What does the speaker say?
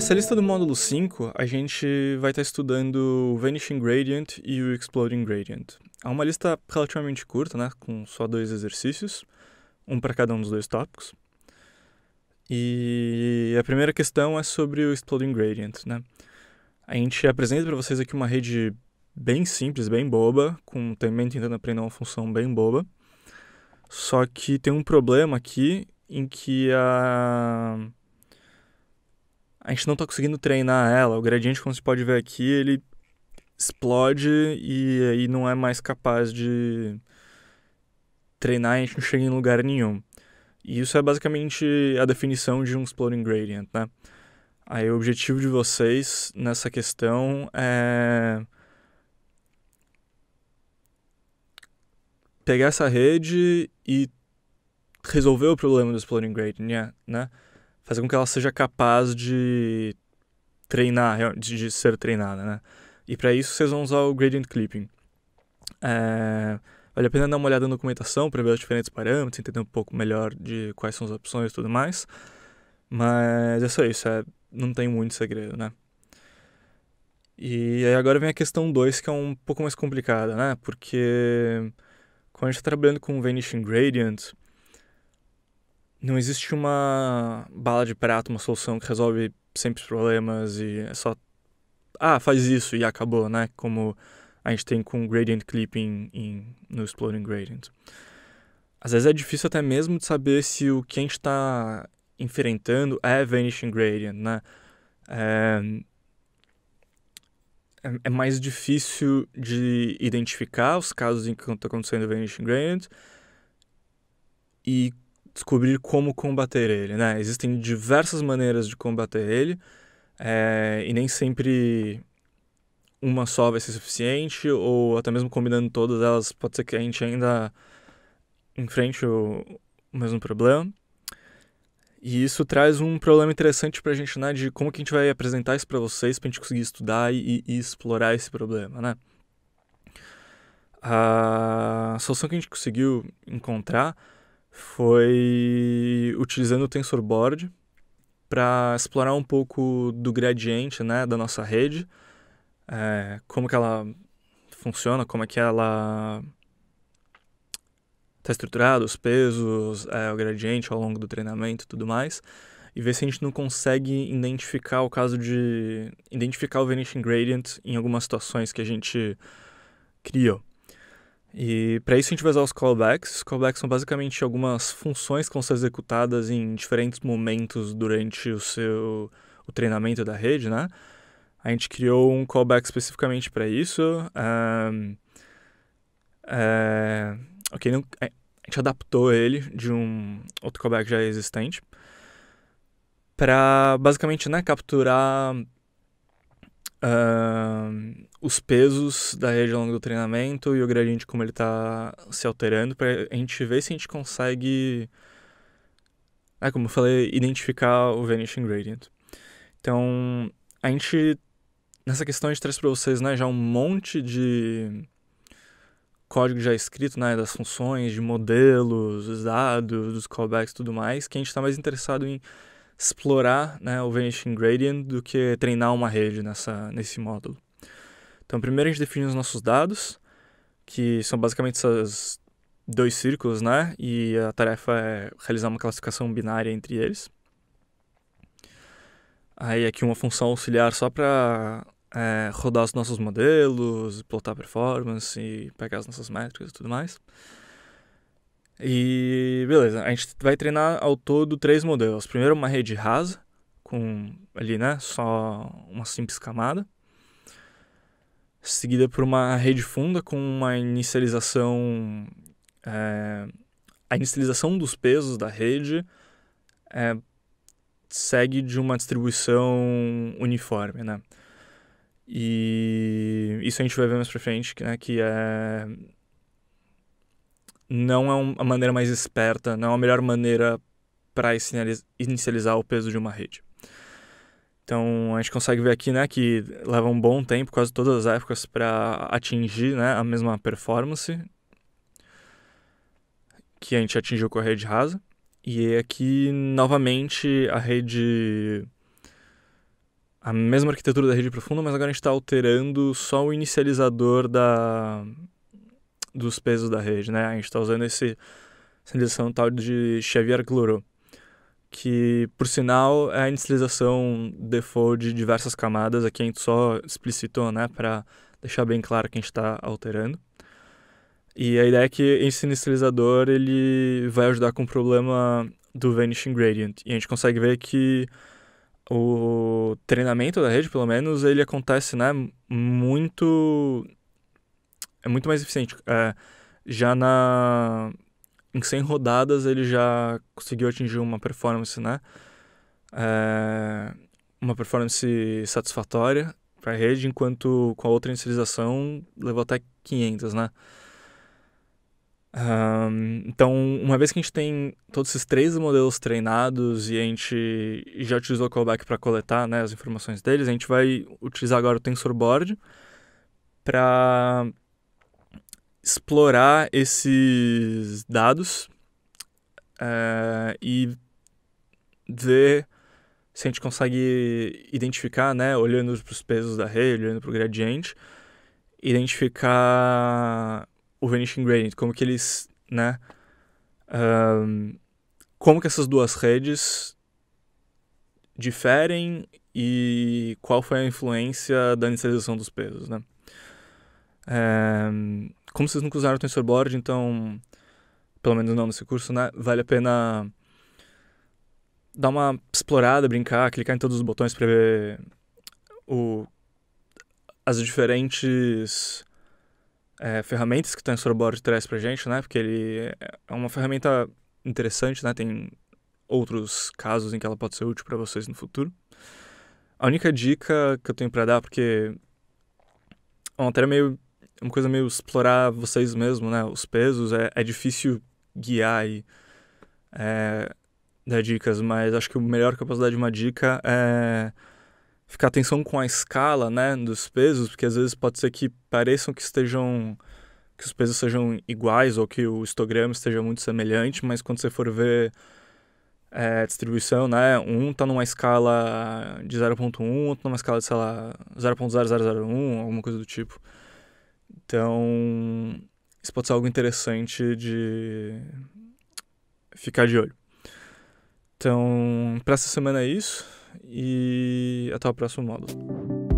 Nessa lista do módulo 5, a gente vai estar tá estudando o Vanishing Gradient e o Exploding Gradient. É uma lista relativamente curta, né, com só dois exercícios, um para cada um dos dois tópicos. E a primeira questão é sobre o Exploding Gradient. Né? A gente apresenta para vocês aqui uma rede bem simples, bem boba, com também tentando aprender uma função bem boba. Só que tem um problema aqui em que a a gente não está conseguindo treinar ela. O gradiente, como você pode ver aqui, ele explode e aí não é mais capaz de treinar e a gente não chega em lugar nenhum. E isso é basicamente a definição de um exploding gradient, né? Aí o objetivo de vocês nessa questão é pegar essa rede e resolver o problema do exploding gradient, né? fazer com que ela seja capaz de treinar, de, ser treinada, né? E para isso vocês vão usar o gradient clipping. É, vale a pena dar uma olhada na documentação para ver os diferentes parâmetros, entender um pouco melhor de quais são as opções e tudo mais. Mas é só isso, é, não tem muito segredo, né? E aí agora vem a questão 2, que é um pouco mais complicada, né? Porque quando a gente está trabalhando com Vanishing Gradient, não existe uma bala de prata, uma solução que resolve sempre os problemas e é só. Ah, faz isso e acabou, né? Como a gente tem com gradient clipping em, no Exploding Gradient. Às vezes é difícil até mesmo de saber se o que a gente está enfrentando é Vanishing Gradient, né? É, é, é mais difícil de identificar os casos em que está acontecendo Vanishing Gradient e descobrir como combater ele, né? Existem diversas maneiras de combater ele é, e nem sempre uma só vai ser suficiente ou até mesmo combinando todas elas pode ser que a gente ainda enfrente o, o mesmo problema. E isso traz um problema interessante para a gente, né? De como que a gente vai apresentar isso para vocês para a gente conseguir estudar e, e, explorar esse problema, né? A solução que a gente conseguiu encontrar foi utilizando o TensorBoard para explorar um pouco do gradiente né, da nossa rede, é, como que ela funciona, como é que ela está estruturada, os pesos, é, o gradiente ao longo do treinamento e tudo mais, e ver se a gente não consegue identificar o caso de... identificar o vanishing gradient em algumas situações que a gente criou. E para isso a gente vai usar os callbacks. Os callbacks são basicamente algumas funções que vão ser executadas em diferentes momentos durante o seu o treinamento da rede, né? A gente criou um callback especificamente para isso. Um, é, eh, ok, não, é, a gente adaptou ele de um outro callback já existente para basicamente né, capturar os pesos da rede ao longo do treinamento e o gradiente como ele está se alterando para a gente ver se a gente consegue, é, como eu falei, identificar o vanishing gradient. Então, a gente, nessa questão, a gente traz para vocês né, já um monte de código já escrito, né, das funções, de modelos, dos dados, dos callbacks e tudo mais, que a gente está mais interessado em explorar né, o vanishing gradient do que treinar uma rede nessa, nesse módulo. Então, primeiro a gente define os nossos dados, que são basicamente esses dois círculos, né? E a tarefa é realizar uma classificação binária entre eles. Aí aqui uma função auxiliar só para é, rodar os nossos modelos, plotar performance, pegar as nossas métricas e tudo mais. E beleza, a gente vai treinar ao todo três modelos. Primeiro uma rede rasa, com ali, né, só uma simples camada seguida por uma rede funda com uma inicialização. É, a inicialização dos pesos da rede é, segue de uma distribuição uniforme, né? E isso a gente vai ver mais pra frente, né? Que é. Não é uma maneira mais esperta, não é a melhor maneira para inicializar o peso de uma rede. Então a gente consegue ver aqui, né, que leva um bom tempo, quase todas as épocas, para atingir, né, a mesma performance que a gente atingiu com a rede rasa. E é aqui novamente a rede a mesma arquitetura da rede profunda, mas agora a gente está alterando só o inicializador da dos pesos da rede, né? A gente está usando esse essa direção tal de Xavier Gluro que, por sinal, é a inicialização default de diversas camadas. Aqui a gente só explicitou, né, para deixar bem claro que a gente está alterando. E a ideia é que esse inicializador ele vai ajudar com o problema do vanishing gradient. E a gente consegue ver que o treinamento da rede, pelo menos, ele acontece, né, muito é muito mais eficiente. É, já na em 100 rodadas ele já conseguiu atingir uma performance, né? É, uma performance satisfatória para a rede, enquanto com a outra inicialização levou até 500, né? Um, é, então, uma vez que a gente tem todos esses três modelos treinados e a gente já utilizou o callback para coletar né, as informações deles, a gente vai utilizar agora o TensorBoard para explorar esses dados eh, e ver se a gente consegue identificar, né, olhando para os pesos da rede, olhando para o gradiente, identificar o vanishing gradient, como que eles, né, um, como que essas duas redes diferem e qual foi a influência da inicialização dos pesos, né? É, como vocês nunca usaram o TensorBoard, então, pelo menos não nesse curso, né? Vale a pena dar uma explorada, brincar, clicar em todos os botões para ver o, as diferentes é, ferramentas que o TensorBoard traz para gente, né? Porque ele é uma ferramenta interessante, né? Tem outros casos em que ela pode ser útil para vocês no futuro. A única dica que eu tenho para dar, porque é uma matéria meio uma coisa meio explorar vocês mesmo, né? Os pesos, é, é difícil guiar e é, dar dicas, mas acho que o melhor que eu posso dar de uma dica é ficar atenção com a escala, né, dos pesos, porque às vezes pode ser que pareçam que estejam que os pesos sejam iguais ou que o histograma esteja muito semelhante, mas quando você for ver é, distribuição, né, um tá numa escala de 0.1, outro numa escala de, sei lá, 0.0001, alguma coisa do tipo. Então, isso pode ser algo interessante de ficar de olho. Então, para essa semana é isso e até o próximo módulo.